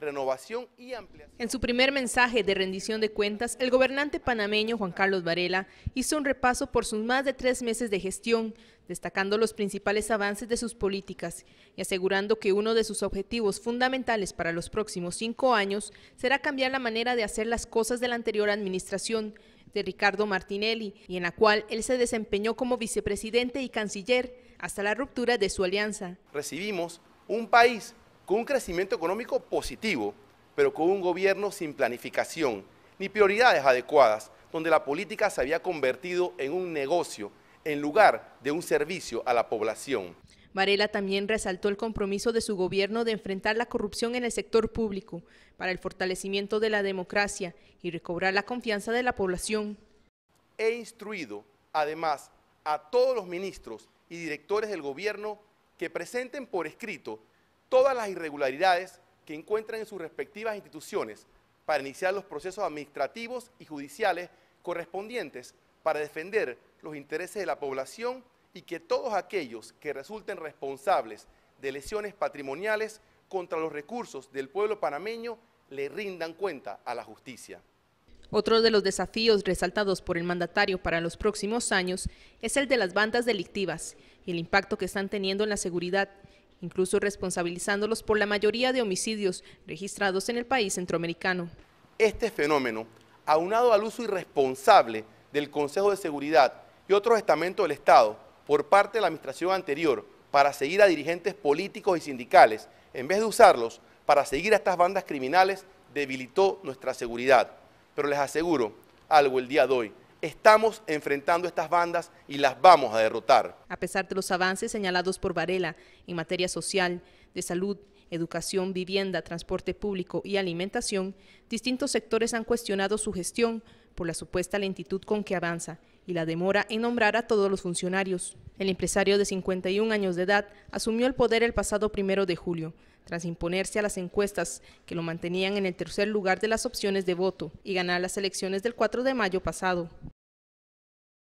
renovación y ampliación. En su primer mensaje de rendición de cuentas, el gobernante panameño Juan Carlos Varela hizo un repaso por sus más de tres meses de gestión, destacando los principales avances de sus políticas y asegurando que uno de sus objetivos fundamentales para los próximos cinco años será cambiar la manera de hacer las cosas de la anterior administración, de Ricardo Martinelli, y en la cual él se desempeñó como vicepresidente y canciller hasta la ruptura de su alianza. Recibimos un país con un crecimiento económico positivo, pero con un gobierno sin planificación ni prioridades adecuadas, donde la política se había convertido en un negocio en lugar de un servicio a la población. Varela también resaltó el compromiso de su gobierno de enfrentar la corrupción en el sector público para el fortalecimiento de la democracia y recobrar la confianza de la población. He instruido, además, a todos los ministros y directores del gobierno que presenten por escrito todas las irregularidades que encuentran en sus respectivas instituciones para iniciar los procesos administrativos y judiciales correspondientes para defender los intereses de la población y que todos aquellos que resulten responsables de lesiones patrimoniales contra los recursos del pueblo panameño le rindan cuenta a la justicia. Otro de los desafíos resaltados por el mandatario para los próximos años es el de las bandas delictivas y el impacto que están teniendo en la seguridad incluso responsabilizándolos por la mayoría de homicidios registrados en el país centroamericano. Este fenómeno, aunado al uso irresponsable del Consejo de Seguridad y otros estamentos del Estado por parte de la administración anterior para seguir a dirigentes políticos y sindicales, en vez de usarlos para seguir a estas bandas criminales, debilitó nuestra seguridad. Pero les aseguro algo el día de hoy, Estamos enfrentando estas bandas y las vamos a derrotar. A pesar de los avances señalados por Varela en materia social, de salud, educación, vivienda, transporte público y alimentación, distintos sectores han cuestionado su gestión por la supuesta lentitud con que avanza y la demora en nombrar a todos los funcionarios. El empresario de 51 años de edad asumió el poder el pasado primero de julio, tras imponerse a las encuestas que lo mantenían en el tercer lugar de las opciones de voto y ganar las elecciones del 4 de mayo pasado.